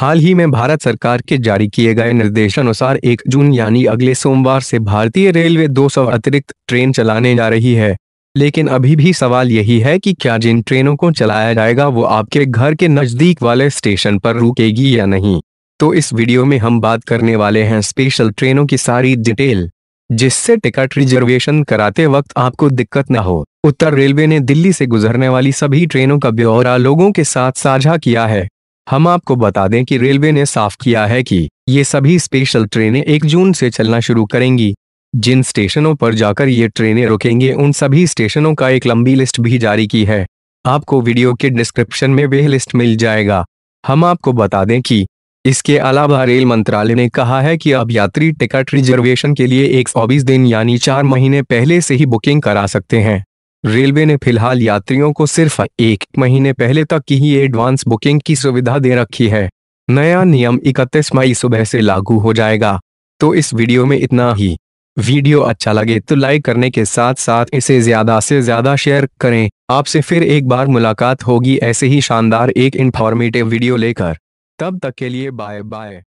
हाल ही में भारत सरकार के जारी किए गए निर्देशानुसार 1 जून यानी अगले सोमवार से भारतीय रेलवे 200 अतिरिक्त ट्रेन चलाने जा रही है लेकिन अभी भी सवाल यही है कि क्या जिन ट्रेनों को चलाया जाएगा वो आपके घर के नज़दीक वाले स्टेशन पर रुकेगी या नहीं तो इस वीडियो में हम बात करने वाले हैं स्पेशल ट्रेनों की सारी डिटेल जिससे टिकट रिजर्वेशन कराते वक्त आपको दिक्कत न हो उत्तर रेलवे ने दिल्ली से गुजरने वाली सभी ट्रेनों का ब्यौरा लोगों के साथ साझा किया है हम आपको बता दें कि रेलवे ने साफ किया है कि ये सभी स्पेशल ट्रेनें एक जून से चलना शुरू करेंगी जिन स्टेशनों पर जाकर ये ट्रेनें रुकेंगे उन सभी स्टेशनों का एक लंबी लिस्ट भी जारी की है आपको वीडियो के डिस्क्रिप्शन में वह लिस्ट मिल जाएगा हम आपको बता दें कि इसके अलावा रेल मंत्रालय ने कहा है कि अब यात्री टिकट रिजर्वेशन के लिए एक दिन यानी चार महीने पहले से ही बुकिंग करा सकते हैं रेलवे ने फिलहाल यात्रियों को सिर्फ एक महीने पहले तक की ही एडवांस बुकिंग की सुविधा दे रखी है नया नियम 31 मई सुबह से लागू हो जाएगा तो इस वीडियो में इतना ही वीडियो अच्छा लगे तो लाइक करने के साथ साथ इसे ज्यादा से ज्यादा शेयर करें आपसे फिर एक बार मुलाकात होगी ऐसे ही शानदार एक इन्फॉर्मेटिव वीडियो लेकर तब तक के लिए बाय बाय